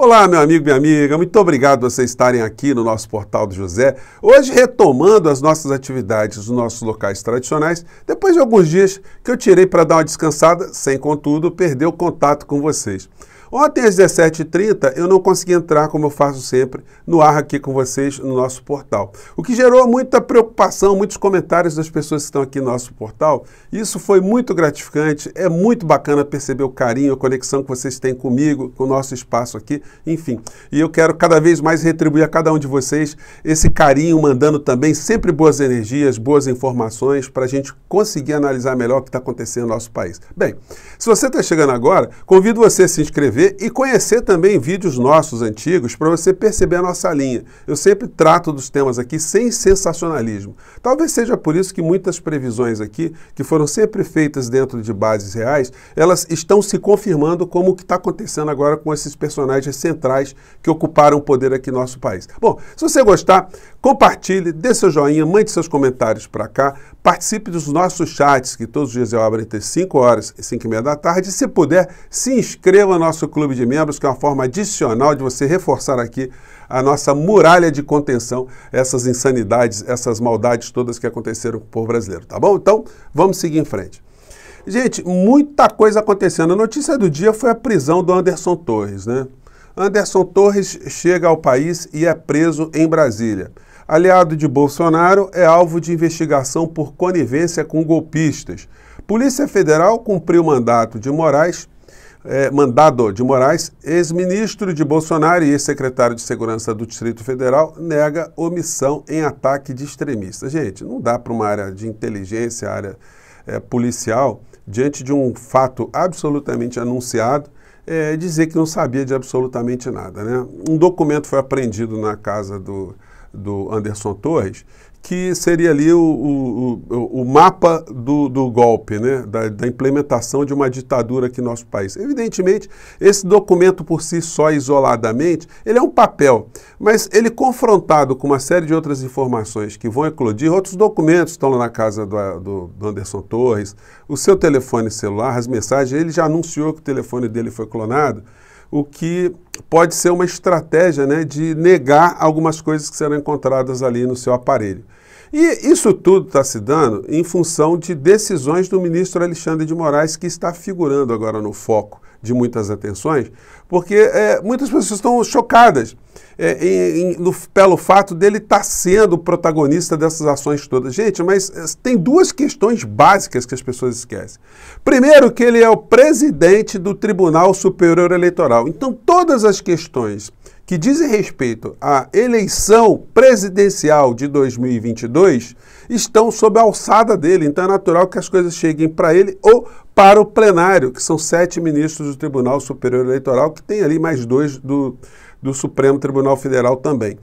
Olá, meu amigo, minha amiga, muito obrigado vocês estarem aqui no nosso Portal do José. Hoje, retomando as nossas atividades nos nossos locais tradicionais, depois de alguns dias que eu tirei para dar uma descansada, sem contudo perder o contato com vocês. Ontem às 17h30 eu não consegui entrar, como eu faço sempre, no ar aqui com vocês no nosso portal. O que gerou muita preocupação, muitos comentários das pessoas que estão aqui no nosso portal. Isso foi muito gratificante, é muito bacana perceber o carinho, a conexão que vocês têm comigo, com o nosso espaço aqui, enfim. E eu quero cada vez mais retribuir a cada um de vocês esse carinho, mandando também sempre boas energias, boas informações para a gente conseguir analisar melhor o que está acontecendo no nosso país. Bem, se você está chegando agora, convido você a se inscrever e conhecer também vídeos nossos antigos para você perceber a nossa linha. Eu sempre trato dos temas aqui sem sensacionalismo. Talvez seja por isso que muitas previsões aqui, que foram sempre feitas dentro de bases reais, elas estão se confirmando como o que está acontecendo agora com esses personagens centrais que ocuparam o poder aqui no nosso país. Bom, se você gostar, Compartilhe, dê seu joinha, mande seus comentários para cá, participe dos nossos chats, que todos os dias eu abro entre 5 horas e 5 e meia da tarde. E, se puder, se inscreva no nosso clube de membros, que é uma forma adicional de você reforçar aqui a nossa muralha de contenção, essas insanidades, essas maldades todas que aconteceram com o povo brasileiro, tá bom? Então, vamos seguir em frente. Gente, muita coisa acontecendo. A notícia do dia foi a prisão do Anderson Torres, né? Anderson Torres chega ao país e é preso em Brasília aliado de Bolsonaro, é alvo de investigação por conivência com golpistas. Polícia Federal cumpriu mandato de Moraes, é, mandado de Moraes, ex-ministro de Bolsonaro e ex-secretário de Segurança do Distrito Federal, nega omissão em ataque de extremistas. Gente, não dá para uma área de inteligência, área é, policial, diante de um fato absolutamente anunciado, é, dizer que não sabia de absolutamente nada. Né? Um documento foi apreendido na casa do do Anderson Torres, que seria ali o, o, o mapa do, do, golpe, né? Da, da, implementação de uma ditadura aqui no nosso país. Evidentemente, esse documento por si só, isoladamente, ele é um papel, mas ele confrontado com uma série de outras informações que vão eclodir, outros documentos estão lá na casa do, do, do Anderson Torres, o seu telefone celular, as mensagens, ele já anunciou que o telefone dele foi clonado, o que pode ser uma estratégia né, de negar algumas coisas que serão encontradas ali no seu aparelho. E isso tudo está se dando em função de decisões do ministro Alexandre de Moraes, que está figurando agora no foco de muitas atenções, porque é, muitas pessoas estão chocadas é, em, em, no, pelo fato dele estar tá sendo o protagonista dessas ações todas. Gente, mas é, tem duas questões básicas que as pessoas esquecem. Primeiro, que ele é o presidente do Tribunal Superior Eleitoral. Então, todas as questões que dizem respeito à eleição presidencial de 2022 estão sob a alçada dele. Então é natural que as coisas cheguem para ele ou para o plenário, que são sete ministros do Tribunal Superior Eleitoral, que tem ali mais dois do, do Supremo Tribunal Federal também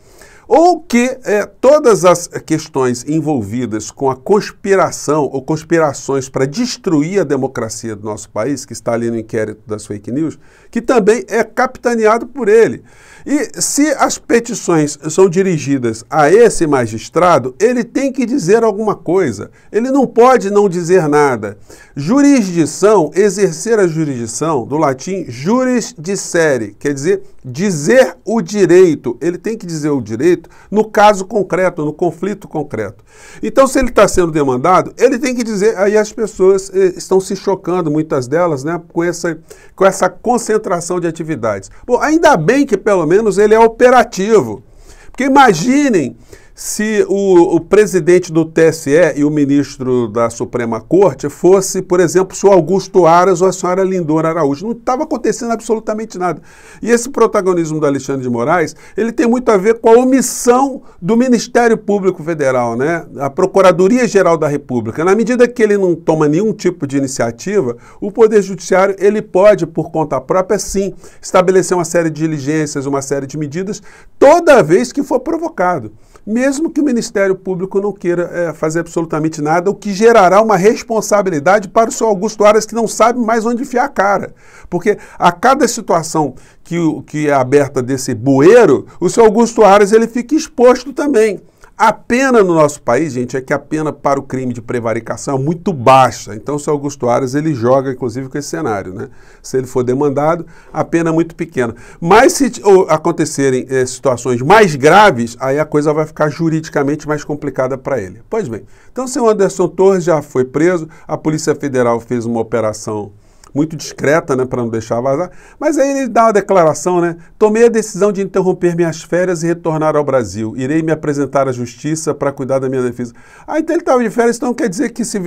ou que é, todas as questões envolvidas com a conspiração ou conspirações para destruir a democracia do nosso país, que está ali no inquérito das fake news, que também é capitaneado por ele. E se as petições são dirigidas a esse magistrado, ele tem que dizer alguma coisa. Ele não pode não dizer nada. Jurisdição, exercer a jurisdição, do latim juris dicere, quer dizer dizer o direito. Ele tem que dizer o direito no caso concreto, no conflito concreto. Então, se ele está sendo demandado, ele tem que dizer. Aí as pessoas eh, estão se chocando, muitas delas, né, com, essa, com essa concentração de atividades. Bom, ainda bem que pelo menos ele é operativo. Porque imaginem se o, o, presidente do TSE e o ministro da Suprema Corte fosse, por exemplo, o senhor Augusto Aras ou a senhora Lindora Araújo. Não estava acontecendo absolutamente nada. E esse protagonismo do Alexandre de Moraes, ele tem muito a ver com a omissão do Ministério Público Federal, né? a Procuradoria-Geral da República. Na medida que ele não toma nenhum tipo de iniciativa, o Poder Judiciário ele pode, por conta própria, sim, estabelecer uma série de diligências, uma série de medidas, toda vez que for provocado. Mesmo mesmo que o Ministério Público não queira é, fazer absolutamente nada, o que gerará uma responsabilidade para o senhor Augusto Aras, que não sabe mais onde enfiar a cara. Porque a cada situação que, que é aberta desse bueiro, o senhor Augusto Aras ele fica exposto também. A pena no nosso país, gente, é que a pena para o crime de prevaricação é muito baixa. Então, o seu Augusto Aras, ele joga, inclusive, com esse cenário, né? Se ele for demandado, a pena é muito pequena. Mas se acontecerem é, situações mais graves, aí a coisa vai ficar juridicamente mais complicada para ele. Pois bem, então, o seu Anderson Torres já foi preso, a Polícia Federal fez uma operação muito discreta, né, para não deixar vazar. Mas aí ele dá a declaração, né? Tomei a decisão de interromper minhas férias e retornar ao Brasil. Irei me apresentar à justiça para cuidar da minha defesa. Ah, então ele estava de férias, então quer dizer que se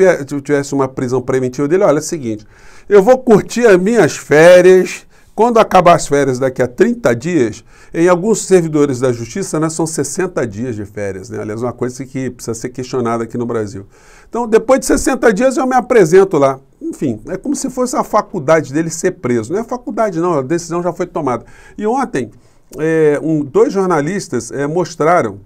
tivesse uma prisão preventiva dele, olha, é o seguinte, eu vou curtir as minhas férias, quando acabar as férias daqui a 30 dias, em alguns servidores da justiça né, são 60 dias de férias. Né? Aliás, uma coisa que precisa ser questionada aqui no Brasil. Então, depois de 60 dias eu me apresento lá enfim, é como se fosse a faculdade dele ser preso. Não é faculdade, não, a decisão já foi tomada. E ontem, é, um, dois jornalistas é, mostraram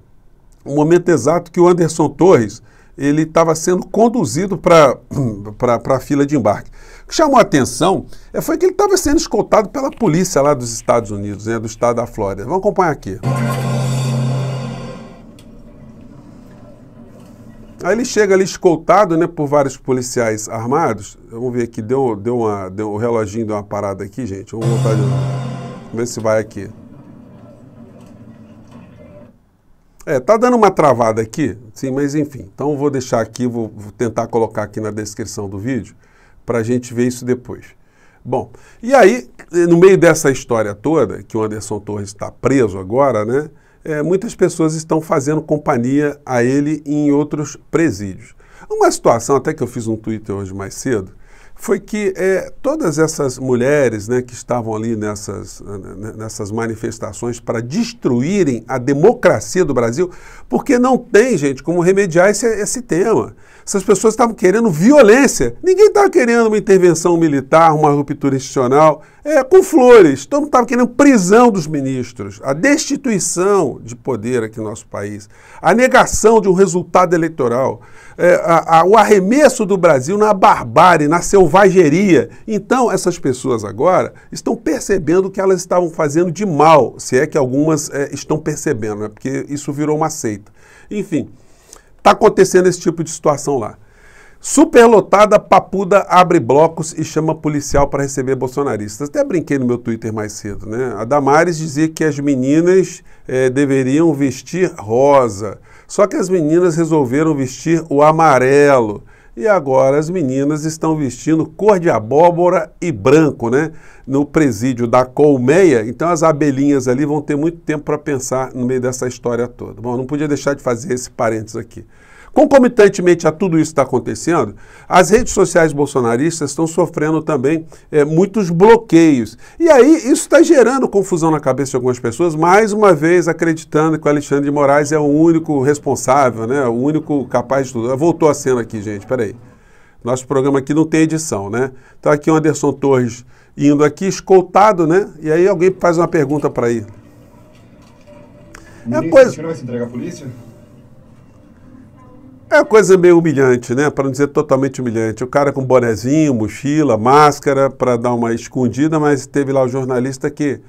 o momento exato que o Anderson Torres ele estava sendo conduzido para a fila de embarque. O que chamou a atenção eh, foi que ele estava sendo escoltado pela polícia lá dos Estados Unidos, né, do estado da Flórida. Vamos acompanhar aqui. Música Aí ele chega ali escoltado, né, por vários policiais armados. Vamos ver aqui, deu, deu uma, deu, o reloginho deu uma parada aqui, gente. Vamos voltar de novo. Vamos ver se vai aqui. É, tá dando uma travada aqui, sim, mas enfim. Então vou deixar aqui, vou, vou tentar colocar aqui na descrição do vídeo para a gente ver isso depois. Bom, e aí, no meio dessa história toda, que o Anderson Torres está preso agora, né? é, muitas pessoas estão fazendo companhia a ele em outros presídios. Uma situação, até que eu fiz um Twitter hoje mais cedo, foi que é, todas essas mulheres né, que estavam ali nessas, né, nessas manifestações para destruírem a democracia do Brasil, porque não tem, gente, como remediar esse, esse tema. Essas pessoas estavam querendo violência. Ninguém estava querendo uma intervenção militar, uma ruptura institucional, é, com flores. Todo mundo estava querendo prisão dos ministros, a destituição de poder aqui no nosso país, a negação de um resultado eleitoral, é, a, a, o arremesso do Brasil na barbárie, na selvageria. Então, essas pessoas agora estão percebendo que elas estavam fazendo de mal, se é que algumas é, estão percebendo, né? porque isso virou uma seita. Enfim. Está acontecendo esse tipo de situação lá. Superlotada, Papuda abre blocos e chama policial para receber bolsonaristas. Até brinquei no meu Twitter mais cedo, né? A Damares dizia que as meninas eh, deveriam vestir rosa. Só que as meninas resolveram vestir o amarelo. E agora as meninas estão vestindo cor de abóbora e branco, né? No presídio da colmeia. Então as abelhinhas ali vão ter muito tempo para pensar no meio dessa história toda. Bom, não podia deixar de fazer esse parênteses aqui. Concomitantemente a tudo isso que está acontecendo, as redes sociais bolsonaristas estão sofrendo também é, muitos bloqueios. E aí isso está gerando confusão na cabeça de algumas pessoas, mais uma vez acreditando que o Alexandre de Moraes é o único responsável, né? o único capaz de tudo. Ah, voltou a cena aqui, gente, peraí. Nosso programa aqui não tem edição, né? Então aqui o Anderson Torres indo aqui, escoltado, né? E aí alguém faz uma pergunta para ele. É coisa... Você não vai se entregar à polícia? É uma coisa meio humilhante, né? Para não dizer totalmente humilhante. O cara com bonezinho, mochila, máscara, para dar uma escondida, mas teve lá o jornalista que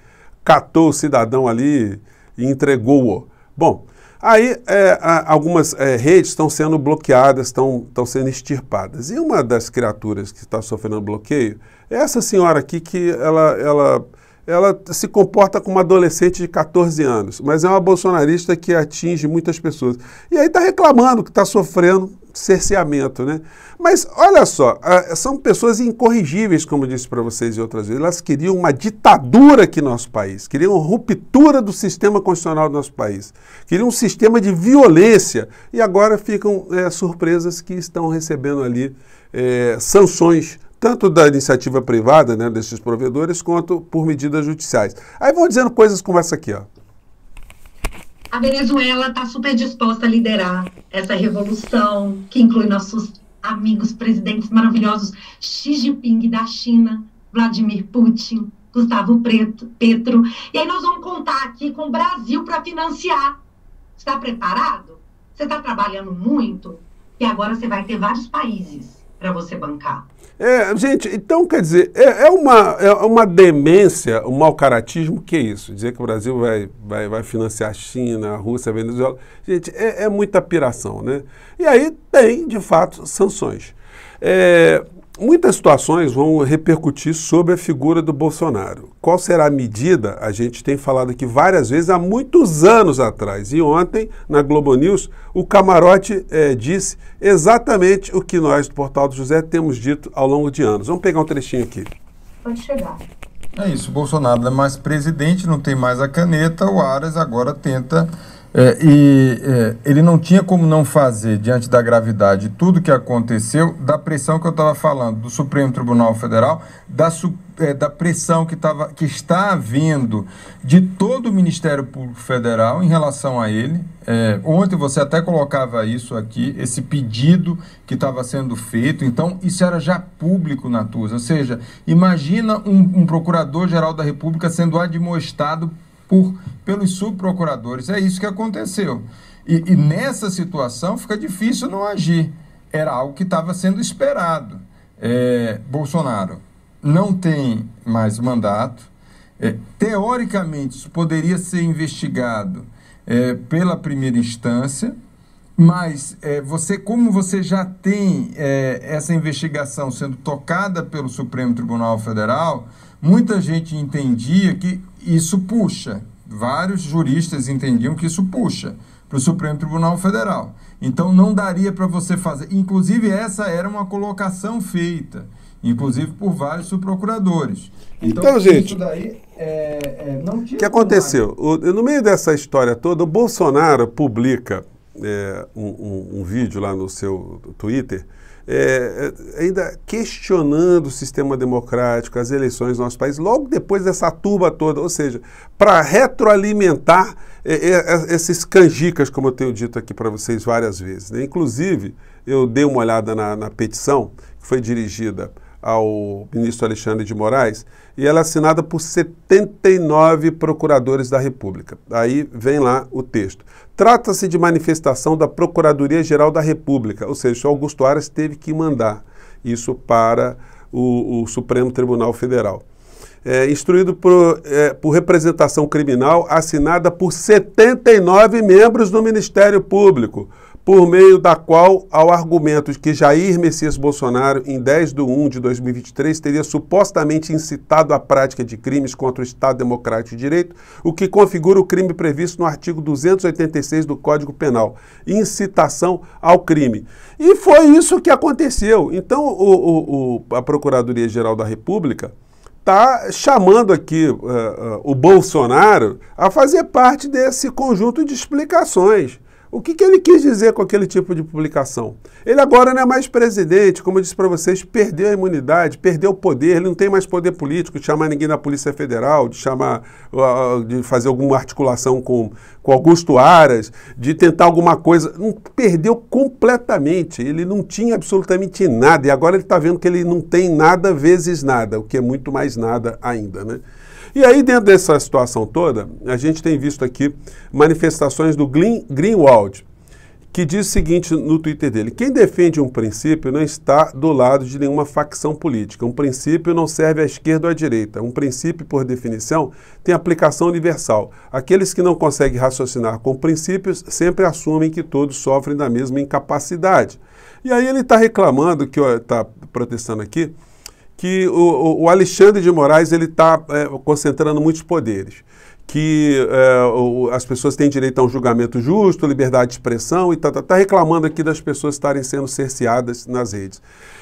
catou o cidadão ali e entregou-o. Bom, aí é, algumas é, redes estão sendo bloqueadas, estão, estão sendo extirpadas. E uma das criaturas que está sofrendo bloqueio é essa senhora aqui que ela, ela ela se comporta como uma adolescente de 14 anos, mas é uma bolsonarista que atinge muitas pessoas. E aí está reclamando que está sofrendo cerceamento, né? Mas olha só, são pessoas incorrigíveis, como eu disse para vocês outras vezes. Elas queriam uma ditadura aqui no nosso país, queriam ruptura do sistema constitucional do nosso país, queriam um sistema de violência e agora ficam é, surpresas que estão recebendo ali é, sanções tanto da iniciativa privada, né, desses provedores, quanto por medidas judiciais. Aí vão dizendo coisas como essa aqui, ó. A Venezuela está super disposta a liderar essa revolução que inclui nossos amigos presidentes maravilhosos Xi Jinping da China, Vladimir Putin, Gustavo Preto, Petro. E aí nós vamos contar aqui com o Brasil para financiar. Está preparado? Você está trabalhando muito? E agora você vai ter vários países para você bancar. É, gente, então quer dizer, é, é, uma, é uma demência, um mau caratismo, que é isso? Dizer que o Brasil vai, vai, vai financiar a China, a Rússia, a Venezuela. Gente, é, é muita piração, né? E aí tem, de fato, sanções. É, Muitas situações vão repercutir sobre a figura do Bolsonaro. Qual será a medida? A gente tem falado aqui várias vezes há muitos anos atrás. E ontem, na Globo News, o Camarote é, disse exatamente o que nós do Portal do José temos dito ao longo de anos. Vamos pegar um trechinho aqui. Pode chegar. É isso, Bolsonaro não é mais presidente, não tem mais a caneta. O Aras agora tenta é, e é, ele não tinha como não fazer, diante da gravidade, tudo que aconteceu, da pressão que eu estava falando, do Supremo Tribunal Federal, da, é, da pressão que, tava, que está havendo de todo o Ministério Público Federal em relação a ele. É, ontem você até colocava isso aqui, esse pedido que estava sendo feito, então isso era já público, na TUSA. Ou seja, imagina um, um Procurador-Geral da República sendo admoestado por, pelos subprocuradores. É isso que aconteceu. E, e nessa situação fica difícil não agir. Era algo que estava sendo esperado. É, Bolsonaro não tem mais mandato. É, teoricamente, isso poderia ser investigado é, pela primeira instância, mas é, você, como você já tem é, essa investigação sendo tocada pelo Supremo Tribunal Federal, muita gente entendia que isso puxa. Vários juristas entendiam que isso puxa para o Supremo Tribunal Federal. Então não daria para você fazer. Inclusive, essa era uma colocação feita, inclusive por vários subprocuradores. Então, então gente. Daí, é, é, o que aconteceu? O, no meio dessa história toda, o Bolsonaro publica é, um, um, um vídeo lá no seu Twitter é, é, ainda questionando o sistema democrático, as eleições do nosso país, logo depois dessa turba toda, ou seja, para retroalimentar é, é, é, esses canjicas, como eu tenho dito aqui para vocês várias vezes. Né? Inclusive, eu dei uma olhada na, na petição que foi dirigida ao ministro Alexandre de Moraes, e ela é assinada por 79 procuradores da República. Aí vem lá o texto. Trata-se de manifestação da Procuradoria-Geral da República, ou seja, o Augusto Aras teve que mandar isso para o, o Supremo Tribunal Federal. É, instruído por, é, por representação criminal assinada por 79 membros do Ministério Público por meio da qual, ao argumento de que Jair Messias Bolsonaro, em 10 de 1 de 2023, teria supostamente incitado a prática de crimes contra o Estado Democrático de Direito, o que configura o crime previsto no artigo 286 do Código Penal, incitação ao crime. E foi isso que aconteceu. Então, o, o, o, a Procuradoria-Geral da República está chamando aqui uh, uh, o Bolsonaro a fazer parte desse conjunto de explicações. O que, que ele quis dizer com aquele tipo de publicação? Ele agora não é mais presidente, como eu disse para vocês, perdeu a imunidade, perdeu o poder, ele não tem mais poder político de chamar ninguém da Polícia Federal, de chamar, de fazer alguma articulação com, com Augusto Aras, de tentar alguma coisa. perdeu completamente, ele não tinha absolutamente nada, e agora ele está vendo que ele não tem nada vezes nada, o que é muito mais nada ainda, né? E aí, dentro dessa situação toda, a gente tem visto aqui manifestações do Greenwald, que diz o seguinte no Twitter dele: quem defende um princípio não está do lado de nenhuma facção política. Um princípio não serve à esquerda ou à direita. Um princípio, por definição, tem aplicação universal. Aqueles que não conseguem raciocinar com princípios sempre assumem que todos sofrem da mesma incapacidade. E aí ele está reclamando, que está protestando aqui, que o, o Alexandre de Moraes ele está é, concentrando muitos poderes que eh, as pessoas têm direito a um julgamento justo, liberdade de expressão e está tá, tá reclamando aqui das pessoas estarem sendo cerceadas nas redes.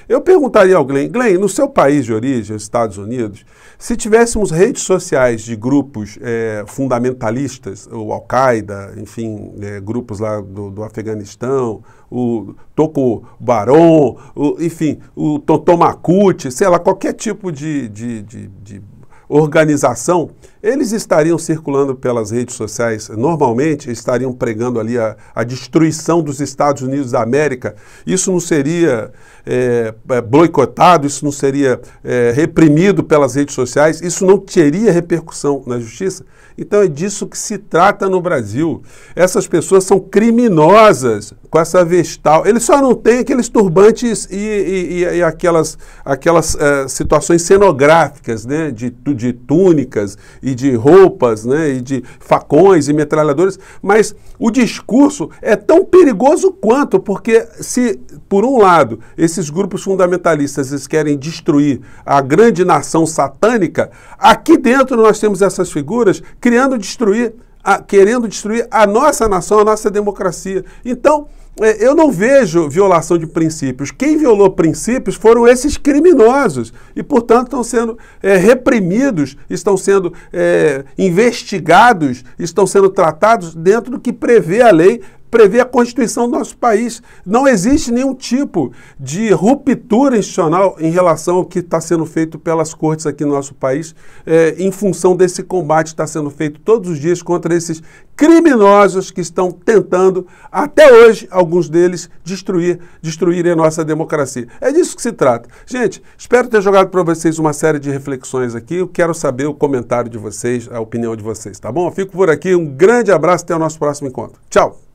Eu perguntaria ao Glenn, Glenn, no seu país de origem, Estados Unidos, se tivéssemos redes sociais de grupos é, fundamentalistas, o Al-Qaeda, enfim, é, grupos lá do, do, Afeganistão, o Toko Baron, o, enfim, o Totomacute, sei lá, qualquer tipo de, de, de, de organização eles estariam circulando pelas redes sociais normalmente, estariam pregando ali a, a destruição dos Estados Unidos da América. Isso não seria é, é, boicotado, isso não seria é, reprimido pelas redes sociais, isso não teria repercussão na justiça? Então é disso que se trata no Brasil. Essas pessoas são criminosas com essa vestal. Eles só não têm aqueles turbantes e, e, e aquelas, aquelas é, situações cenográficas, né? de, de túnicas e e de roupas, né, e de facões e metralhadoras, mas o discurso é tão perigoso quanto, porque se, por um lado, esses grupos fundamentalistas eles querem destruir a grande nação satânica, aqui dentro nós temos essas figuras criando destruir, a, querendo destruir a nossa nação, a nossa democracia. Então, é, eu não vejo violação de princípios. Quem violou princípios foram esses criminosos e, portanto, estão sendo é, reprimidos, estão sendo é, investigados, estão sendo tratados dentro do que prevê a lei prevê a Constituição do nosso país. Não existe nenhum tipo de ruptura institucional em relação ao que está sendo feito pelas cortes aqui no nosso país, é, em função desse combate que está sendo feito todos os dias contra esses criminosos que estão tentando, até hoje, alguns deles, destruir, destruírem a nossa democracia. É disso que se trata. Gente, espero ter jogado para vocês uma série de reflexões aqui. Eu quero saber o comentário de vocês, a opinião de vocês, tá bom? Eu fico por aqui. Um grande abraço. Até o nosso próximo encontro. Tchau!